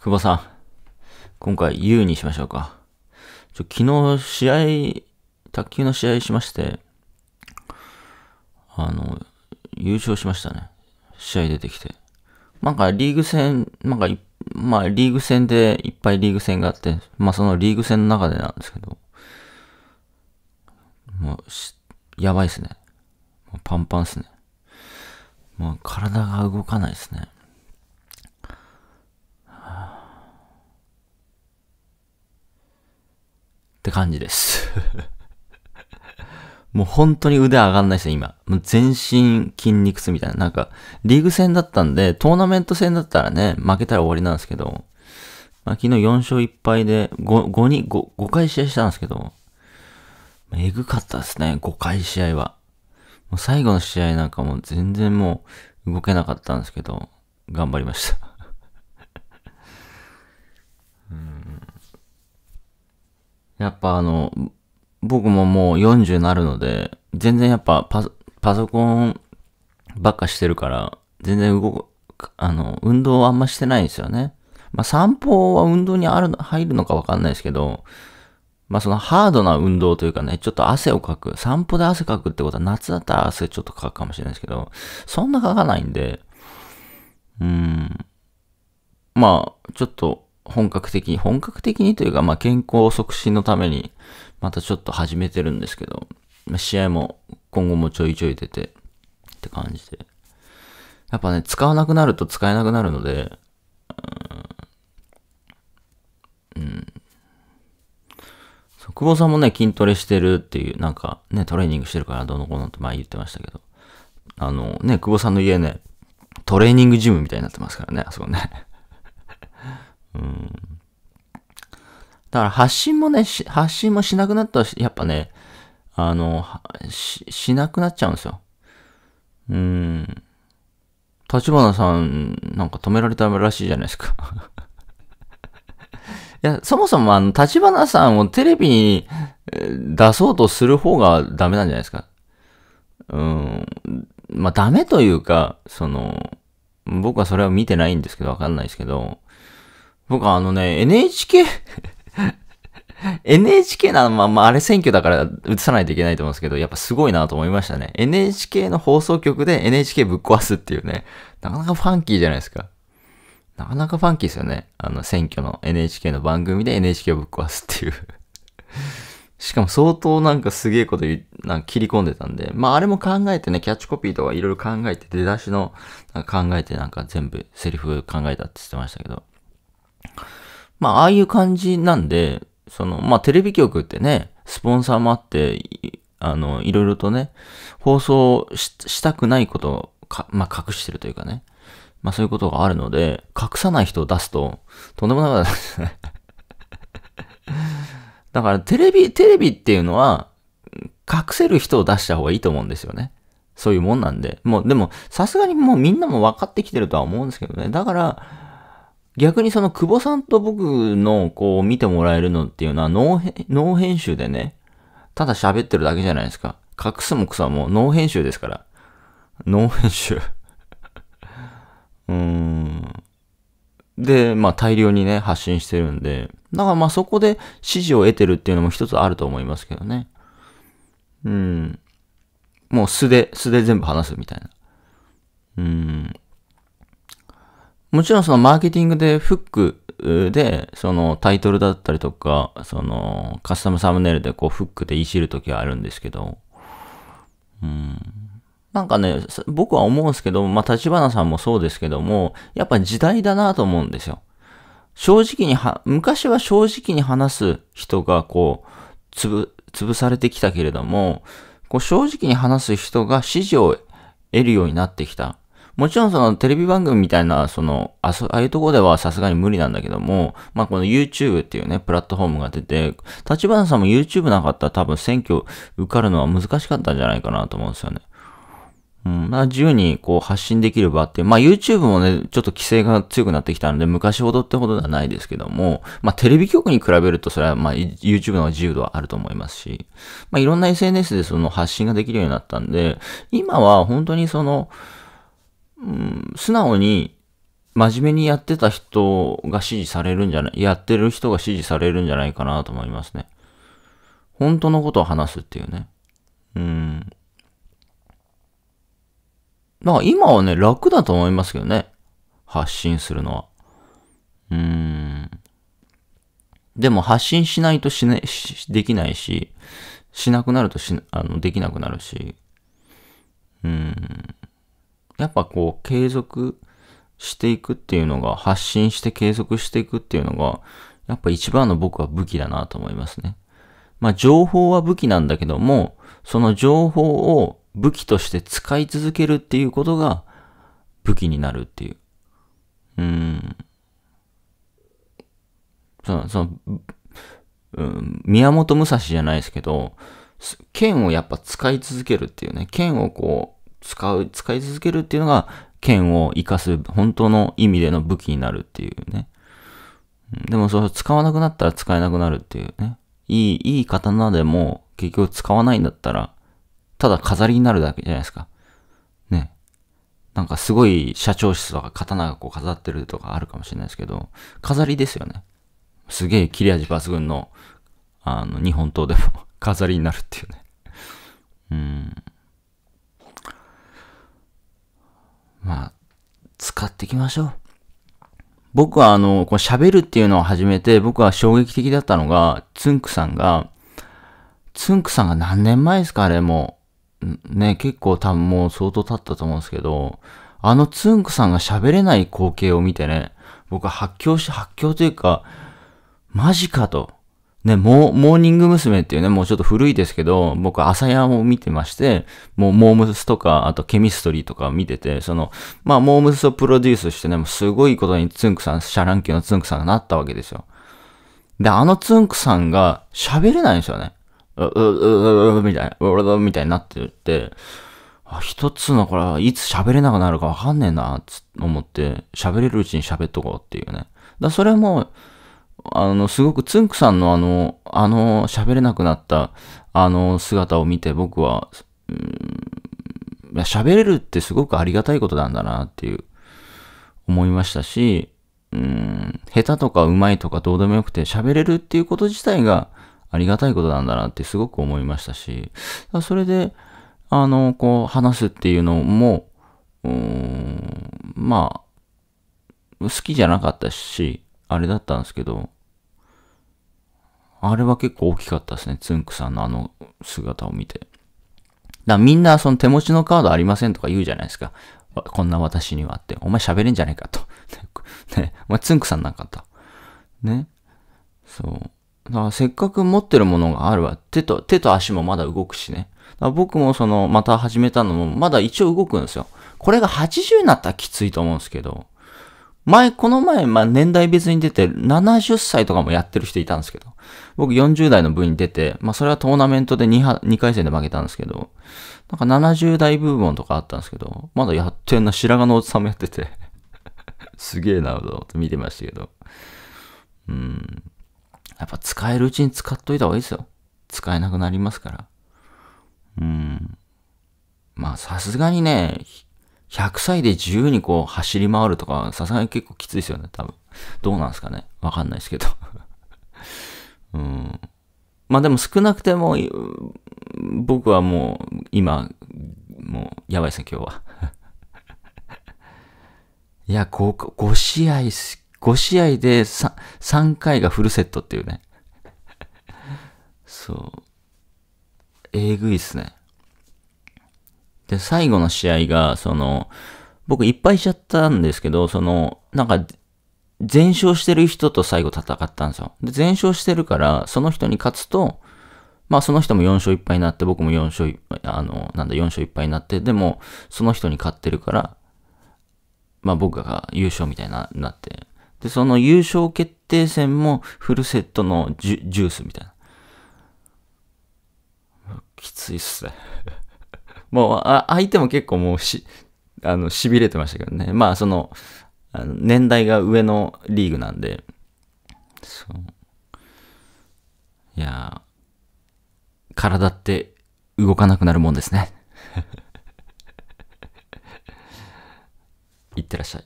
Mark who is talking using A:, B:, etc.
A: 久保さん。今回 U にしましょうか。ちょ昨日試合、卓球の試合しまして、あの、優勝しましたね。試合出てきて。なんかリーグ戦、なんか、まあリーグ戦でいっぱいリーグ戦があって、まあそのリーグ戦の中でなんですけど、もうやばいっすね。パンパンっすね。もう体が動かないですね。って感じです もう本当に腕上がんないですね、今。もう全身筋肉痛みたいな。なんか、リーグ戦だったんで、トーナメント戦だったらね、負けたら終わりなんですけど、まあ、昨日4勝1敗で5、5に、5、5回試合したんですけど、えぐかったですね、5回試合は。もう最後の試合なんかもう全然もう動けなかったんですけど、頑張りましたやっぱあの、僕ももう40になるので、全然やっぱパパソコンばっかしてるから、全然動く、あの、運動はあんましてないんですよね。まあ散歩は運動にある、入るのかわかんないですけど、まあそのハードな運動というかね、ちょっと汗をかく。散歩で汗かくってことは夏だったら汗ちょっとかくかもしれないですけど、そんなかかないんで、うん。まあ、ちょっと本格的に、本格的にというか、まあ、健康促進のために、またちょっと始めてるんですけど、まあ、試合も今後もちょいちょい出て、って感じで。やっぱね、使わなくなると使えなくなるので、うん。うん。久保さんもね、筋トレしてるっていう、なんかね、トレーニングしてるからどうのこうのって前言ってましたけど、あのね、久保さんの家ね、トレーニングジムみたいになってますからね、あそこね。うん。だから発信もね、発信もしなくなったら、やっぱね、あの、し、しなくなっちゃうんですよ。うん。立花さん、なんか止められたらしいじゃないですか いや、そもそもあの、立花さんをテレビに出そうとする方がダメなんじゃないですか。うん。まあ、ダメというか、その、僕はそれは見てないんですけど、わかんないですけど、僕はあのね、NHK NHK な、ままあ、あれ選挙だから映さないといけないと思うんですけど、やっぱすごいなと思いましたね。NHK の放送局で NHK ぶっ壊すっていうね、なかなかファンキーじゃないですか。なかなかファンキーですよね。あの、選挙の NHK の番組で NHK をぶっ壊すっていうしかも相当なんかすげえことなんか切り込んでたんで、まああれも考えてね、キャッチコピーとかいろいろ考えて、出だしの考えてなんか全部セリフ考えたって言ってましたけど、まあ、ああいう感じなんで、その、まあ、テレビ局ってね、スポンサーもあって、あの、いろいろとね、放送したくないことをか、まあ、隠してるというかね。まあ、そういうことがあるので、隠さない人を出すと、とんでもなかったですね。だから、テレビ、テレビっていうのは、隠せる人を出した方がいいと思うんですよね。そういうもんなんで。もう、でも、さすがにもうみんなも分かってきてるとは思うんですけどね。だから、逆にその久保さんと僕のこう見てもらえるのっていうのは脳脳編集でね、ただ喋ってるだけじゃないですか。隠すも草も脳編集ですから。脳編集 うーん。で、まあ大量にね、発信してるんで、だからまあそこで指示を得てるっていうのも一つあると思いますけどね。うん。もう素で、素で全部話すみたいな。うん。もちろんそのマーケティングでフックで、そのタイトルだったりとか、そのカスタムサムネイルでこうフックでいじるときはあるんですけど、うん。なんかね、僕は思うんですけど、まあ、立花さんもそうですけども、やっぱ時代だなと思うんですよ。正直には、昔は正直に話す人がこう、つぶ、潰されてきたけれども、こう正直に話す人が指示を得るようになってきた。もちろんそのテレビ番組みたいな、その、ああいうとこではさすがに無理なんだけども、まあこの YouTube っていうね、プラットフォームが出て、立花さんも YouTube なかったら多分選挙受かるのは難しかったんじゃないかなと思うんですよね。うん、まあ自由にこう発信できる場って、まあ YouTube もね、ちょっと規制が強くなってきたので、昔ほどってほどではないですけども、まあテレビ局に比べるとそれはまあ YouTube の自由度はあると思いますし、まあいろんな SNS でその発信ができるようになったんで、今は本当にその、うん、素直に真面目にやってた人が支持されるんじゃない、やってる人が支持されるんじゃないかなと思いますね。本当のことを話すっていうね。うん。まあ今はね、楽だと思いますけどね。発信するのは。うーん。でも発信しないとしね、しできないし、しなくなるとし、あの、できなくなるし。うーん。やっぱこう継続していくっていうのが、発信して継続していくっていうのが、やっぱ一番の僕は武器だなと思いますね。まあ情報は武器なんだけども、その情報を武器として使い続けるっていうことが武器になるっていう。うーん。その、その、うん、宮本武蔵じゃないですけど、剣をやっぱ使い続けるっていうね、剣をこう、使う、使い続けるっていうのが、剣を生かす本当の意味での武器になるっていうね。でもそれ使わなくなったら使えなくなるっていうね。いい、いい刀でも結局使わないんだったら、ただ飾りになるだけじゃないですか。ね。なんかすごい社長室とか刀がこう飾ってるとかあるかもしれないですけど、飾りですよね。すげえ切れ味抜群の、あの、日本刀でも飾りになるっていうね。うん。まあ、使っていきましょう。僕はあの、こう喋るっていうのを始めて、僕は衝撃的だったのが、つんくさんが、つんくさんが何年前ですかあれも。ね、結構多分もう相当経ったと思うんですけど、あのつんくさんが喋れない光景を見てね、僕は発狂し、発狂というか、マジかと。ね、モーニング娘。っていうね、もうちょっと古いですけど、僕、朝山を見てまして、もう、モームスとか、あと、ケミストリーとか見てて、その、まあ、モームスをプロデュースしてね、もうすごいことにツンクさん、シャランキューのツンクさんがなったわけですよ。で、あのツンクさんが喋れないんですよね。う、う、う、う、みたいな、う、う、みたいになってって、あ、一つのこれ、いつ喋れなくなるかわかんねえな、つ思って、喋れるうちに喋っとこうっていうね。だそれも、あの、すごくつんくさんのあの、あの、喋れなくなった、あの、姿を見て僕は、うん、喋れるってすごくありがたいことなんだなっていう、思いましたし、うん、下手とか上手いとかどうでもよくて喋れるっていうこと自体がありがたいことなんだなってすごく思いましたし、それで、あの、こう、話すっていうのも、うん、まあ、好きじゃなかったし、あれだったんですけど、あれは結構大きかったですね。つんくさんのあの姿を見て。だみんなその手持ちのカードありませんとか言うじゃないですか。こんな私にはって。お前喋れんじゃねえかと。ね、お前つんくさんなんかと。ね。そう。だからせっかく持ってるものがあるわ。手と、手と足もまだ動くしね。僕もその、また始めたのも、まだ一応動くんですよ。これが80になったらきついと思うんですけど、前、この前、まあ、年代別に出て、70歳とかもやってる人いたんですけど、僕40代の部に出て、まあ、それはトーナメントで 2, 2回戦で負けたんですけど、なんか70代部門とかあったんですけど、まだやってんな、白髪のおじさんもやってて すげえな、とって見てましたけど。うん。やっぱ使えるうちに使っといた方がいいですよ。使えなくなりますから。うん。まあ、さすがにね、100歳で自由にこう走り回るとか、さすがに結構きついですよね、多分。どうなんですかねわかんないですけど。うん。まあでも少なくても、僕はもう今、もうやばいですね、今日は。いや5、5試合、5試合で 3, 3回がフルセットっていうね。そう。えぐいっすね。で、最後の試合が、その、僕いっぱいしちゃったんですけど、その、なんか、全勝してる人と最後戦ったんですよ。で、全勝してるから、その人に勝つと、まあその人も4勝1敗になって、僕も4勝、あの、なんだ、4勝1敗になって、でも、その人に勝ってるから、まあ僕が優勝みたいな、なって。で、その優勝決定戦もフルセットのジュジュースみたいな。きついっすねもう、あ相手も結構もうし、あの、痺れてましたけどね。まあ、その、あの年代が上のリーグなんで、そう。いや体って動かなくなるもんですね。いってらっしゃい。